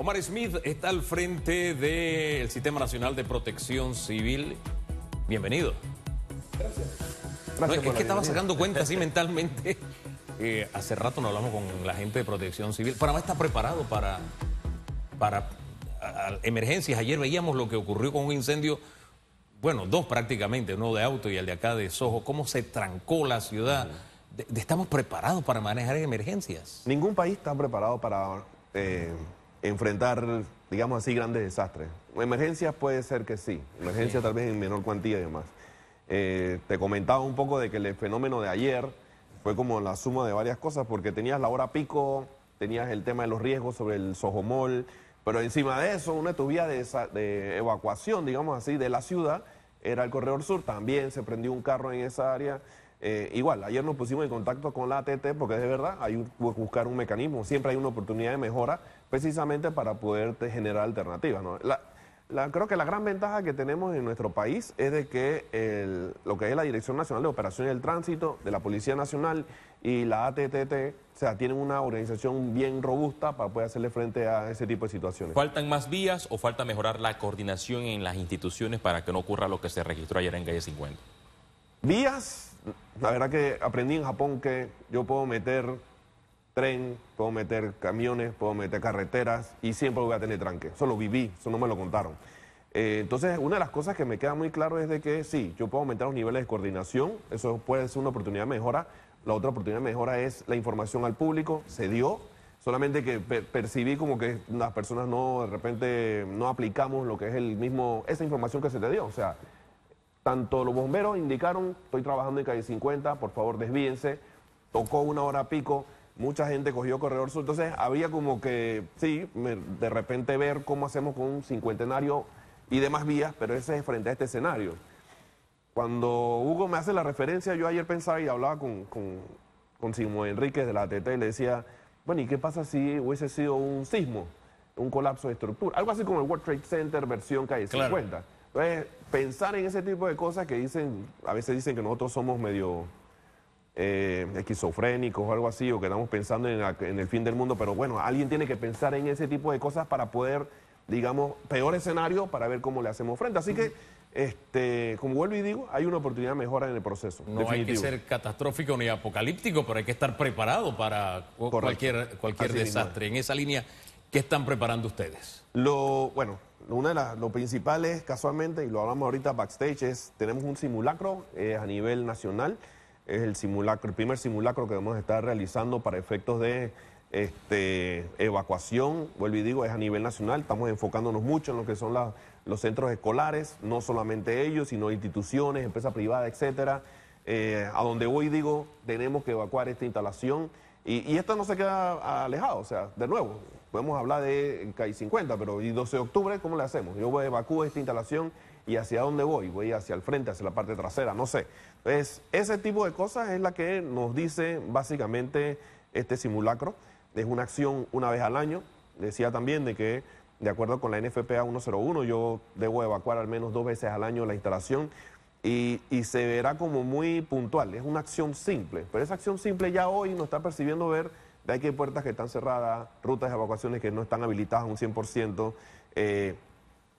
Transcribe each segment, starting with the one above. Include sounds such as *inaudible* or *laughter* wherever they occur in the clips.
Omar Smith está al frente del Sistema Nacional de Protección Civil. Bienvenido. Gracias. es, que estaba sacando cuenta así *laughs* mentalmente. Eh, hace rato no hablamos con la gente de Protección Civil. Panamá está preparado para, para emergencias. Ayer veíamos lo que ocurrió con un incendio, bueno, dos prácticamente, uno de auto y el de acá de Sojo, cómo se trancó la ciudad. Mm. ¿Estamos preparados para manejar emergencias? Ningún país está preparado para... Eh, enfrentar, digamos así, grandes desastres. Emergencias puede ser que sí, emergencias tal vez en menor cuantía y demás. Eh, te comentaba un poco de que el fenómeno de ayer fue como la suma de varias cosas, porque tenías la hora pico, tenías el tema de los riesgos sobre el sojomol, pero encima de eso, una de tus de, evacuación, digamos así, de la ciudad era el corredor sur, también se prendió un carro en esa área. Eh, igual, ayer nos pusimos en contacto con la ATT porque de verdad hay que buscar un mecanismo, siempre hay una oportunidad de mejora precisamente para poder generar alternativas. creo que la gran ventaja que tenemos en nuestro país es de que lo que es la Dirección Nacional de Operaciones del Tránsito, de la Policía Nacional y la ATTT, o sea, tienen una organización bien robusta para poder hacerle frente a ese tipo de situaciones. ¿Faltan más vías o falta mejorar la coordinación en las instituciones para que no ocurra lo que se registró ayer en calle 50? Vías, la verdad que aprendí en Japón que yo puedo meter tren, puedo meter camiones, puedo meter carreteras y siempre voy a tener tranque. Eso lo viví, eso no me lo contaron. Eh, entonces, una de las cosas que me queda muy claro es de que sí, yo puedo aumentar los niveles de coordinación, eso puede ser una oportunidad de mejora. La otra oportunidad mejora es la información al público, se dio, solamente que percibí como que las personas no, de repente, no aplicamos lo que es el mismo, esa información que se te dio. O sea, tanto los bomberos indicaron, estoy trabajando en calle 50, por favor desvíense, tocó una hora pico, mucha gente cogió Corredor Sur. Entonces había como que, sí, de repente ver cómo hacemos con un cincuentenario y demás vías, pero ese es frente a este escenario. Cuando Hugo me hace la referencia, yo ayer pensaba y hablaba con, con, Simón Enríquez de la ATT y le decía, bueno, ¿y qué pasa si hubiese sido un sismo, un colapso de estructura? Algo así como el World Trade Center versión calle 50. Entonces, pensar en ese tipo de cosas que dicen, a veces dicen que nosotros somos medio eh, esquizofrénicos o algo así, o que estamos pensando en, el fin del mundo, pero bueno, alguien tiene que pensar en ese tipo de cosas para poder, digamos, peor escenario para ver cómo le hacemos frente. Así que este, como vuelvo y digo, hay una oportunidad de mejora en el proceso. No hay que ser catastrófico ni apocalíptico, pero hay que estar preparado para cualquier, cualquier desastre. En esa línea, ¿qué están preparando ustedes? Lo, bueno, una de las, lo principal es, casualmente, y lo hablamos ahorita backstage, es tenemos un simulacro eh, a nivel nacional es el simulacro, el primer simulacro que vamos a estar realizando para efectos de este, evacuación, vuelvo y digo, es a nivel nacional, estamos enfocándonos mucho en lo que son los centros escolares, no solamente ellos, sino instituciones, empresas privadas, etcétera. Eh, a donde hoy digo, tenemos que evacuar esta instalación y, esto no se queda alejado, o sea, de nuevo, podemos hablar de CAI 50, pero y 12 de octubre, ¿cómo le hacemos? Yo voy a evacuar esta instalación y hacia dónde voy, voy hacia el frente, hacia la parte trasera, no sé. Entonces, ese tipo de cosas es la que nos dice básicamente este simulacro. Es una acción una vez al año. Decía también de que, de acuerdo con la NFPA 101, yo debo evacuar al menos dos veces al año la instalación y, se verá como muy puntual. Es una acción simple, pero esa acción simple ya hoy nos está percibiendo ver de que hay puertas que están cerradas, rutas de evacuaciones que no están habilitadas un 100%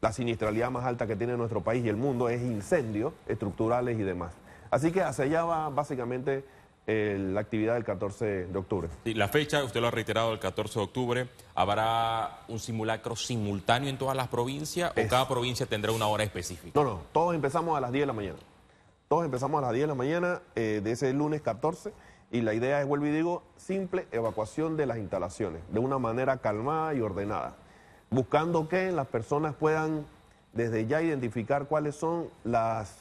la siniestralidad más alta que tiene nuestro país y el mundo es incendios estructurales y demás. Así que hacia allá va básicamente eh, la actividad del 14 de octubre. la fecha, usted lo ha reiterado, el 14 de octubre, ¿habrá un simulacro simultáneo en todas las provincias o cada provincia tendrá una hora específica? No, no, todos empezamos a las 10 de la mañana. Todos empezamos a las 10 de la mañana eh, de ese lunes 14 y la idea es, vuelvo y digo, simple evacuación de las instalaciones, de una manera calmada y ordenada buscando que las personas puedan desde ya identificar cuáles son las,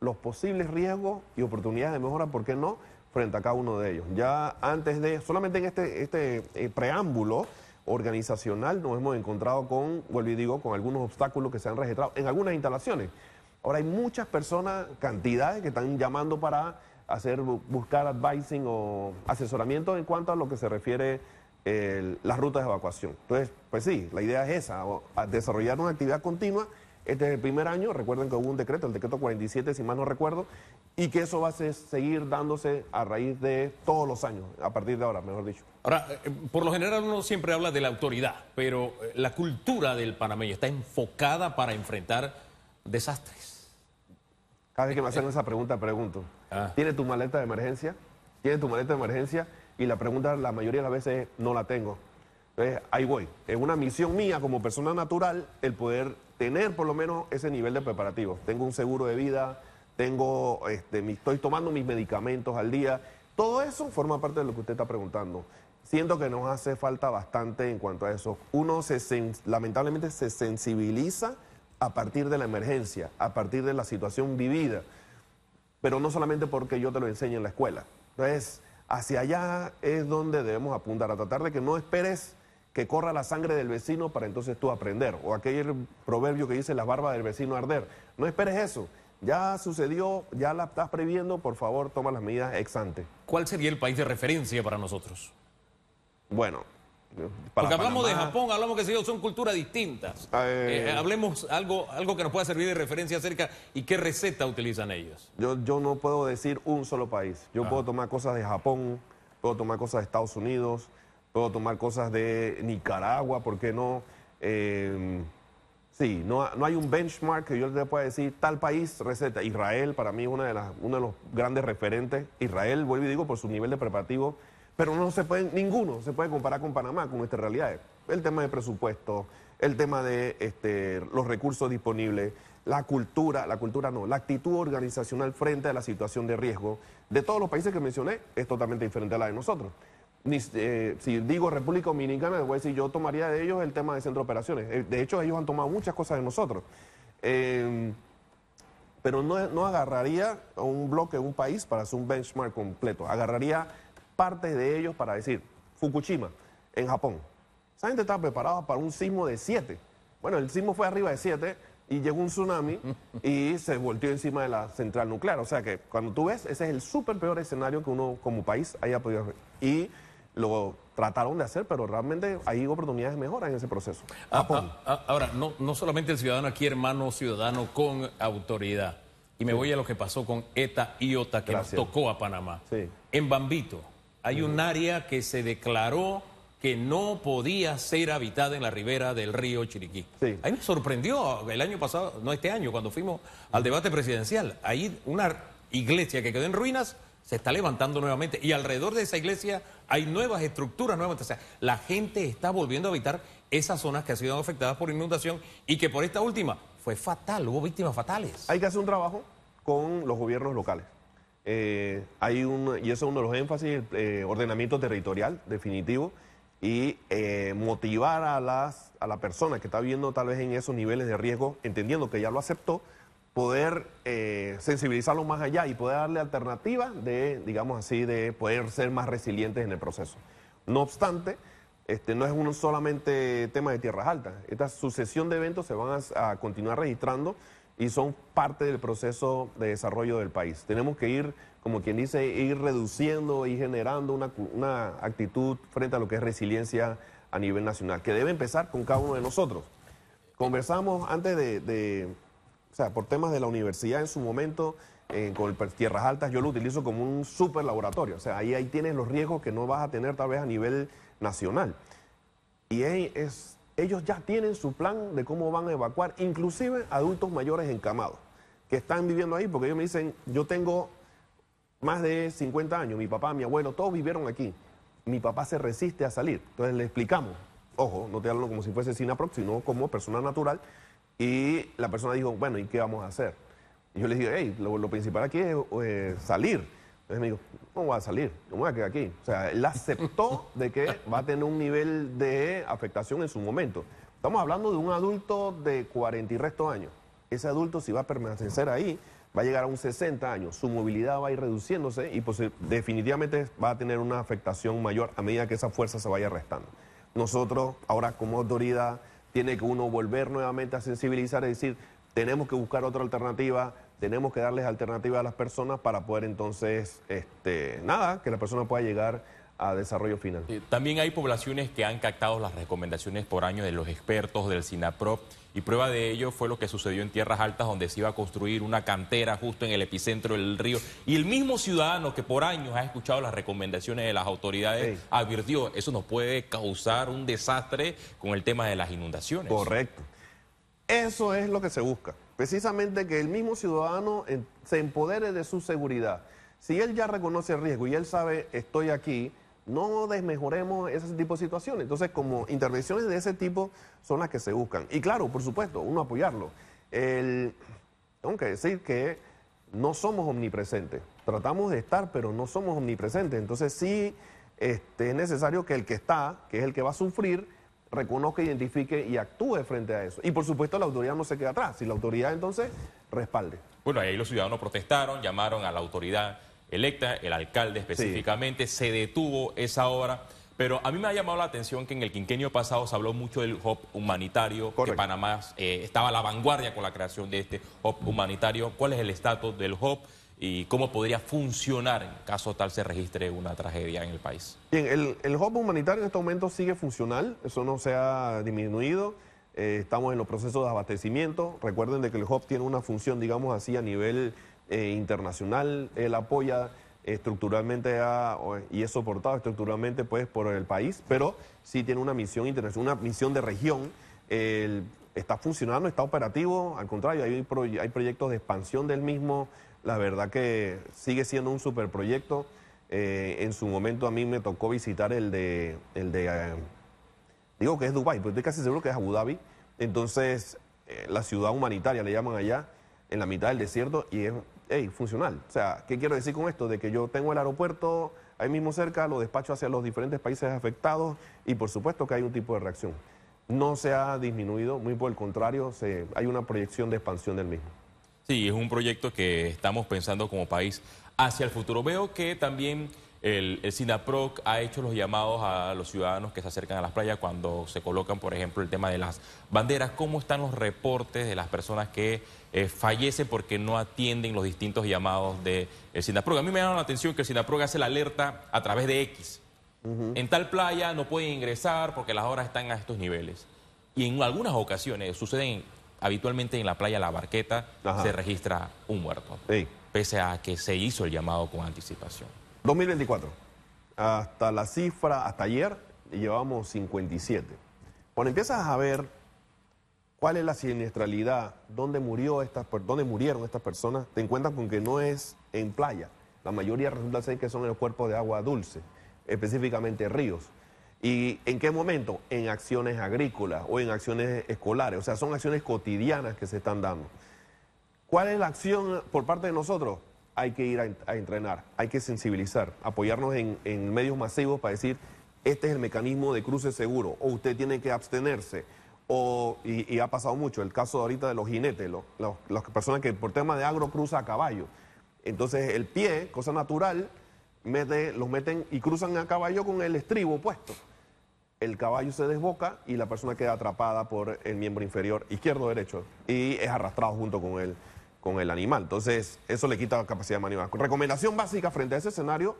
los posibles riesgos y oportunidades de mejora, ¿por qué no?, frente a cada uno de ellos. Ya antes de, solamente en este, este eh, preámbulo organizacional nos hemos encontrado con, vuelvo y digo, con algunos obstáculos que se han registrado en algunas instalaciones. Ahora hay muchas personas, cantidades que están llamando para hacer, buscar advising o asesoramiento en cuanto a lo que se refiere las rutas de evacuación. Entonces, pues sí, la idea es esa, desarrollar una actividad continua. Este es el primer año, recuerden que hubo un decreto, el decreto 47, si mal no recuerdo, y que eso va a seguir dándose a raíz de todos los años, a partir de ahora, mejor dicho. Ahora, eh, por lo general uno siempre habla de la autoridad, pero eh, la cultura del panameño está enfocada para enfrentar desastres. Cada vez que me hacen esa pregunta, pregunto, ah. ¿tiene tu maleta de emergencia? ¿Tiene tu maleta de emergencia? y la pregunta la mayoría de las veces es, no la tengo. Entonces, ahí voy. Es una misión mía como persona natural el poder tener por lo menos ese nivel de preparativo. Tengo un seguro de vida, tengo, este, estoy tomando mis medicamentos al día. Todo eso forma parte de lo que usted está preguntando. Siento que nos hace falta bastante en cuanto a eso. Uno se lamentablemente se sensibiliza a partir de la emergencia, a partir de la situación vivida, pero no solamente porque yo te lo enseño en la escuela. Entonces, hacia allá es donde debemos apuntar, a tratar de que no esperes que corra la sangre del vecino para entonces tú aprender, o aquel proverbio que dice las barbas del vecino arder. No esperes eso. Ya sucedió, ya la estás previendo, por favor toma las medidas ex ante. ¿Cuál sería el país de referencia para nosotros? Bueno, porque hablamos de Japón, hablamos que son culturas distintas. Ah, eh, eh, eh. hablemos algo, algo que nos pueda servir de referencia acerca y qué receta utilizan ellos. Yo, no puedo decir un solo país. Yo ah. puedo tomar cosas de Japón, puedo tomar cosas de Estados Unidos, puedo tomar cosas de Nicaragua, ¿por qué no? Em, sí, no, hay un benchmark que yo te pueda decir tal país receta. Israel para mí es una de uno de los grandes referentes. Israel, vuelvo y digo, por su nivel de preparativo pero no se puede ninguno se puede comparar con Panamá, con estas realidades. El tema de presupuesto, el tema de este, los recursos disponibles, la cultura, la cultura no, la actitud organizacional frente a la situación de riesgo de todos los países que mencioné es totalmente diferente a la de nosotros. Eh, si digo República Dominicana, les voy a decir, yo tomaría de ellos el tema de centro de operaciones. Eh, de hecho, ellos han tomado muchas cosas de nosotros. Em, pero no, no agarraría un bloque, un país para hacer un benchmark completo. Agarraría partes de ellos para decir, Fukushima, en Japón. Esa gente estaba preparada para un sismo de siete. Bueno, el sismo fue arriba de siete y llegó un tsunami y *laughs* se volteó encima de la central nuclear. O sea que cuando tú ves, ese es el súper peor escenario que uno como país haya podido ver. Y lo trataron de hacer, pero realmente hay oportunidades de mejora en ese proceso. Ah, ah, ah, ahora, no, no solamente el ciudadano aquí, hermano ciudadano con autoridad. Y me voy a lo que pasó con ETA y OTA que nos tocó a Panamá. En Bambito. Hay un área que se declaró que no podía ser habitada en la ribera del río Chiriquí. Ahí me sorprendió el año pasado, no este año, cuando fuimos al debate presidencial. Ahí una iglesia que quedó en ruinas se está levantando nuevamente y alrededor de esa iglesia hay nuevas estructuras nuevamente. O sea, la gente está volviendo a habitar esas zonas que han sido afectadas por inundación y que por esta última fue fatal, hubo víctimas fatales. Hay que hacer un trabajo con los gobiernos locales. Eh, hay un, y eso es uno de los énfasis, el eh, ordenamiento territorial definitivo y eh, motivar a, las, a la persona que está viviendo tal vez en esos niveles de riesgo, entendiendo que ya lo aceptó, poder sensibilizarlo más allá y poder darle alternativas de, digamos así, de poder ser más resilientes en el proceso. No obstante, este, no es un solamente tema de tierras altas. Esta sucesión de eventos se van a continuar registrando y son parte del proceso de desarrollo del país. Tenemos que ir, como quien dice, ir reduciendo y generando una, una actitud frente a lo que es resiliencia a nivel nacional, que debe empezar con cada uno de nosotros. Conversamos antes de, o sea, por temas de la universidad en su momento, eh, con Tierras Altas, yo lo utilizo como un super laboratorio. O sea, ahí, ahí tienes los riesgos que no vas a tener tal vez a nivel nacional. Y es ellos ya tienen su plan de cómo van a evacuar, inclusive adultos mayores encamados, que están viviendo ahí, porque ellos me dicen, yo tengo más de 50 años, mi papá, mi abuelo, todos vivieron aquí. Mi papá se resiste a salir. Entonces le explicamos, ojo, no te hablo como si fuese Sinaprox, sino como persona natural. Y la persona dijo, bueno, ¿y qué vamos a hacer? Y yo les digo, hey, lo, principal aquí es eh, salir. Entonces me dijo, no voy a salir, no va a quedar aquí. O sea, él aceptó de que va a tener un nivel de afectación en su momento. Estamos hablando de un adulto de 40 y resto años. Ese adulto, si va a permanecer ahí, va a llegar a un 60 años. Su movilidad va a ir reduciéndose y pues, definitivamente va a tener una afectación mayor a medida que esa fuerza se vaya restando. Nosotros, ahora como autoridad, tiene que uno volver nuevamente a sensibilizar y decir, tenemos que buscar otra alternativa, tenemos que darles alternativas a las personas para poder entonces, este, nada, que la persona pueda llegar a desarrollo final. Eh, también hay poblaciones que han captado las recomendaciones por año de los expertos del SINAPROP y prueba de ello fue lo que sucedió en Tierras Altas donde se iba a construir una cantera justo en el epicentro del río y el mismo ciudadano que por años ha escuchado las recomendaciones de las autoridades advirtió, eso nos puede causar un desastre con el tema de las inundaciones. Correcto. Eso es lo que se busca. Precisamente que el mismo ciudadano se empodere de su seguridad. Si él ya reconoce el riesgo y él sabe, estoy aquí, no desmejoremos ese tipo de situaciones. Entonces, como intervenciones de ese tipo son las que se buscan. Y claro, por supuesto, uno apoyarlo. tengo que decir que no somos omnipresentes. Tratamos de estar, pero no somos omnipresentes. Entonces, sí este, es necesario que el que está, que es el que va a sufrir, reconozca, identifique y actúe frente a eso. Y por supuesto la autoridad no se queda atrás, si la autoridad entonces respalde. Bueno, ahí los ciudadanos protestaron, llamaron a la autoridad electa, el alcalde específicamente, se detuvo esa obra. Pero a mí me ha llamado la atención que en el quinquenio pasado se habló mucho del hop humanitario, que Panamá eh, estaba a la vanguardia con la creación de este hop humanitario. ¿Cuál es el estatus del hop? y cómo podría funcionar en caso tal se registre una tragedia en el país. Bien, el, el hub humanitario en este momento sigue funcional, eso no se ha disminuido, eh, estamos en los procesos de abastecimiento, recuerden de que el hub tiene una función, digamos así, a nivel eh, internacional, él apoya estructuralmente y es soportado estructuralmente pues, por el país, pero sí tiene una misión internacional, una misión de región. está funcionando, está operativo, al contrario, hay, hay proyectos de expansión del mismo, la verdad que sigue siendo un superproyecto, eh, en su momento a mí me tocó visitar el de, de eh, digo que es Dubái, pero estoy casi seguro que es Abu Dhabi. Entonces, eh, la ciudad humanitaria le llaman allá, en la mitad del desierto, y es funcional. O sea, ¿qué quiero decir con esto? De que yo tengo el aeropuerto ahí mismo cerca, lo despacho hacia los diferentes países afectados y por supuesto que hay un tipo de reacción. No se ha disminuido, muy por el contrario, se, hay una proyección de expansión del mismo. Sí, es un proyecto que estamos pensando como país hacia el futuro. Veo que también el, el SINAPROC ha hecho los llamados a los ciudadanos que se acercan a las playas cuando se colocan, por ejemplo, el tema de las banderas. ¿Cómo están los reportes de las personas que eh, fallecen porque no atienden los distintos llamados del de eh, SINAPROC? A mí me llama la atención que el SINAPROC hace la alerta a través de X. En tal playa no pueden ingresar porque las horas están a estos niveles. Y en algunas ocasiones suceden habitualmente en la playa La Barqueta se registra un muerto, pese a que se hizo el llamado con anticipación. 2024, hasta la cifra, hasta ayer, llevamos 57. Cuando empiezas a ver cuál es la siniestralidad, dónde, murió dónde murieron estas personas, te encuentras con que no es en playa. La mayoría resulta ser que son en los cuerpos de agua dulce, específicamente ríos. ¿Y en qué momento? En acciones agrícolas o en acciones escolares. O sea, son acciones cotidianas que se están dando. ¿Cuál es la acción por parte de nosotros? Hay que ir a, entrenar, hay que sensibilizar, apoyarnos en, medios masivos para decir, este es el mecanismo de cruce seguro, o usted tiene que abstenerse. O, y, ha pasado mucho, el caso ahorita de los jinetes, los, las personas que por tema de agro cruzan a caballo. Entonces el pie, cosa natural, mete, los meten y cruzan a caballo con el estribo puesto el caballo se desboca y la persona queda atrapada por el miembro inferior izquierdo derecho y es arrastrado junto con el, con el animal. Entonces, eso le quita capacidad de maniobra. Recomendación básica frente a ese escenario,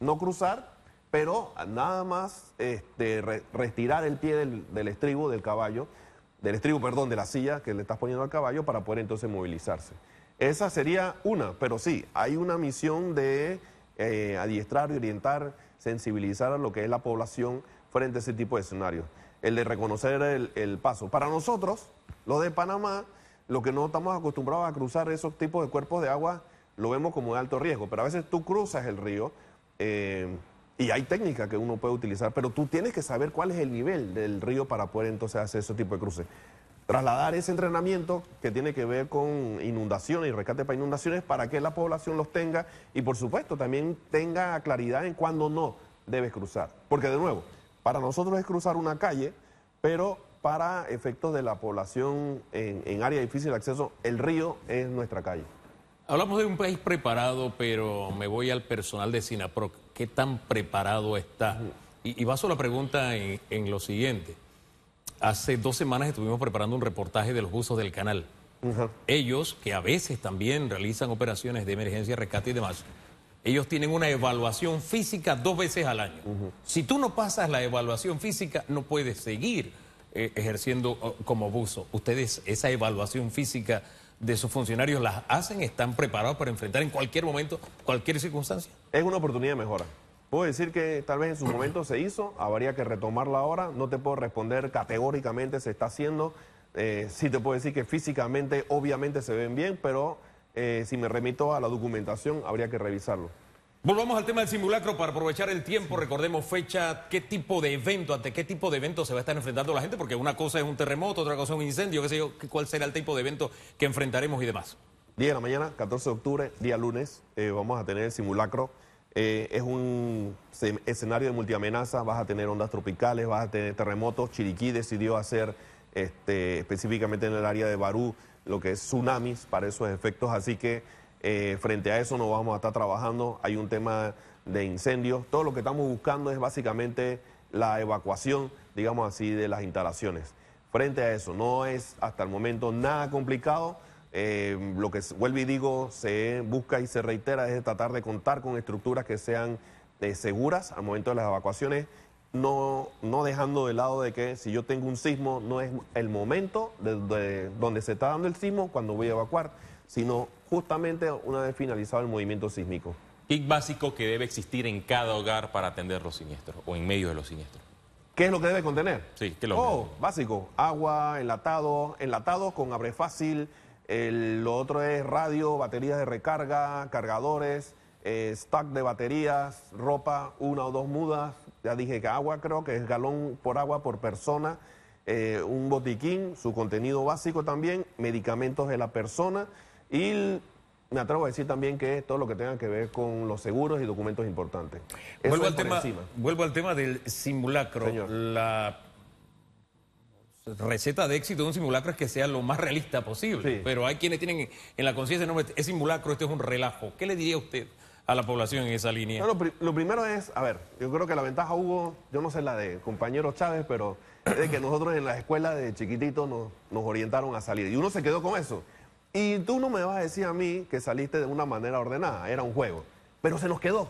no cruzar, pero nada más este, retirar el pie del, estribo del caballo, del estribo, perdón, de la silla que le estás poniendo al caballo para poder entonces movilizarse. Esa sería una, pero sí, hay una misión de eh, adiestrar y orientar, sensibilizar a lo que es la población frente a ese tipo de escenarios. El de reconocer el, paso. Para nosotros, los de Panamá, lo que no estamos acostumbrados a cruzar esos tipos de cuerpos de agua, lo vemos como de alto riesgo. Pero a veces tú cruzas el río eh, y hay técnicas que uno puede utilizar, pero tú tienes que saber cuál es el nivel del río para poder entonces hacer ese tipo de cruces. Trasladar ese entrenamiento que tiene que ver con inundaciones y rescate para inundaciones para que la población los tenga y por supuesto también tenga claridad en cuándo no debes cruzar. Porque de nuevo, para nosotros es cruzar una calle, pero para efectos de la población en, área difícil de acceso, el río es nuestra calle. Hablamos de un país preparado, pero me voy al personal de SINAPROC. ¿Qué tan preparado está? Y, baso la pregunta en, lo siguiente. Hace dos semanas estuvimos preparando un reportaje de los usos del canal. Ellos, que a veces también realizan operaciones de emergencia, rescate y demás, ellos tienen una evaluación física dos veces al año. Si tú no pasas la evaluación física, no puedes seguir eh, ejerciendo oh, como buzo. Ustedes esa evaluación física de sus funcionarios ¿la hacen, están preparados para enfrentar en cualquier momento, cualquier circunstancia. Es una oportunidad de mejora. Puedo decir que tal vez en su momento se hizo, habría que retomarla ahora. No te puedo responder categóricamente se está haciendo. Eh, sí te puedo decir que físicamente, obviamente se ven bien, pero eh, si me remito a la documentación, habría que revisarlo. Volvamos al tema del simulacro para aprovechar el tiempo. Recordemos fecha, qué tipo de evento, ante qué tipo de evento se va a estar enfrentando la gente, porque una cosa es un terremoto, otra cosa es un incendio, qué sé yo, cuál será el tipo de evento que enfrentaremos y demás. Día de la mañana, 14 de octubre, día lunes, eh, vamos a tener el simulacro. Eh, es un escenario de multiamenaza, vas a tener ondas tropicales, vas a tener terremotos. Chiriquí decidió hacer este, específicamente en el área de Barú lo que es tsunamis para esos efectos. Así que eh, frente a eso no vamos a estar trabajando. Hay un tema de incendios. Todo lo que estamos buscando es básicamente la evacuación, digamos así, de las instalaciones. Frente a eso, no es hasta el momento nada complicado. Eh, lo que vuelvo y digo, se busca y se reitera es tratar de contar con estructuras que sean eh, seguras al momento de las evacuaciones no, no dejando de lado de que si yo tengo un sismo, no es el momento de, donde se está dando el sismo cuando voy a evacuar, sino justamente una vez finalizado el movimiento sísmico. ¿Qué básico que debe existir en cada hogar para atender los siniestros o en medio de los siniestros. ¿Qué es lo que debe contener? Sí, ¿qué lo Oh, básico. Agua, enlatado, enlatado con abre fácil. lo otro es radio, baterías de recarga, cargadores, eh, stack de baterías, ropa, una o dos mudas, ya dije que agua creo que es galón por agua por persona, eh, un botiquín, su contenido básico también, medicamentos de la persona y me atrevo a decir también que es todo lo que tenga que ver con los seguros y documentos importantes. vuelvo, al tema, del simulacro. La receta de éxito de un simulacro es que sea lo más realista posible. Pero hay quienes tienen en la conciencia, no, es simulacro, esto es un relajo. ¿Qué le diría usted a la población en esa línea. No, lo, primero es, a ver, yo creo que la ventaja, hubo, yo no sé la de compañero Chávez, pero es que nosotros en la escuela de chiquitito nos, nos orientaron a salir y uno se quedó con eso. Y tú no me vas a decir a mí que saliste de una manera ordenada, era un juego, pero se nos quedó.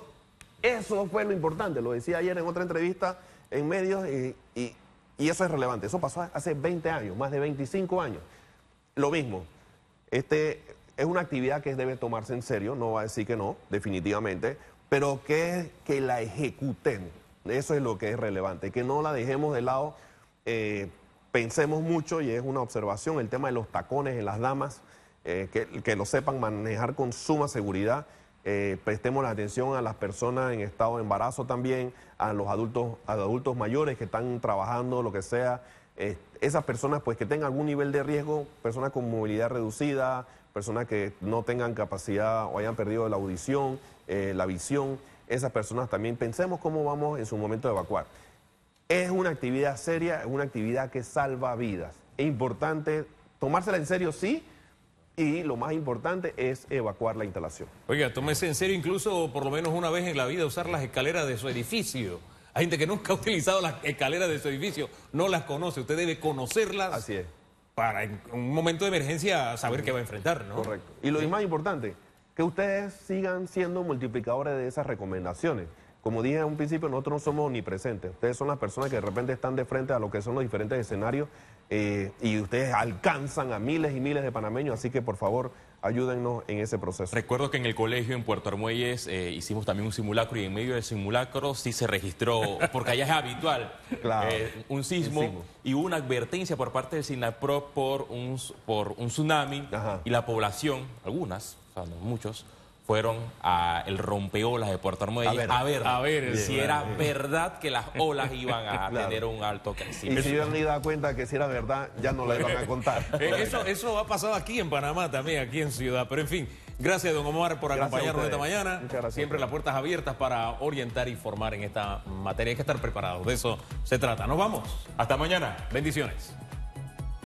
Eso fue lo importante, lo decía ayer en otra entrevista en medios y, y, y eso es relevante. Eso pasó hace 20 años, más de 25 años. Lo mismo, este, es una actividad que debe tomarse en serio, no va a decir que no, definitivamente, pero que, que la ejecuten, Eso es lo que es relevante, que no la dejemos de lado. Eh, pensemos mucho, y es una observación, el tema de los tacones en las damas, eh, que, lo sepan manejar con suma seguridad. Eh, prestemos la atención a las personas en estado de embarazo también, a los adultos, a adultos mayores que están trabajando, lo que sea. esas personas pues que tengan algún nivel de riesgo, personas con movilidad reducida, personas que no tengan capacidad o hayan perdido la audición, eh, la visión, esas personas también pensemos cómo vamos en su momento de evacuar. Es una actividad seria, es una actividad que salva vidas. Es importante tomársela en serio, sí, y lo más importante es evacuar la instalación. Oiga, tómese en serio incluso por lo menos una vez en la vida usar las escaleras de su edificio. Hay gente que nunca ha *laughs* utilizado las escaleras de su edificio, no las conoce, usted debe conocerlas. Así es para en un momento de emergencia saber qué va a enfrentar, ¿no? Correcto. Y lo más importante, que ustedes sigan siendo multiplicadores de esas recomendaciones. Como dije en un principio, nosotros no somos omnipresentes. Ustedes son las personas que de repente están de frente a lo que son los diferentes escenarios eh, y ustedes alcanzan a miles y miles de panameños. Así que, por favor, ayúdennos en ese proceso. Recuerdo que en el colegio en Puerto Armuelles eh, hicimos también un simulacro y en medio del simulacro sí se registró, *laughs* porque allá es habitual, eh, un sismo, y una advertencia por parte del SINAPRO por un, por un tsunami y la población, algunas, o sea, no muchos, fueron a el rompeolas de Puerto Armuelles a ver, a ver, si era verdad que las olas *laughs* iban a tener un alto crecimiento. Y si ido a cuenta que si era verdad, ya no la iban a contar. *laughs* Eh, eso, eso ha pasado aquí en Panamá también, aquí en Ciudad. Pero en fin, gracias, don Omar, por acompañarnos esta mañana. Siempre las puertas abiertas para orientar y formar en esta materia. Hay que estar preparados, de eso se trata. Nos vamos. Hasta mañana. Bendiciones.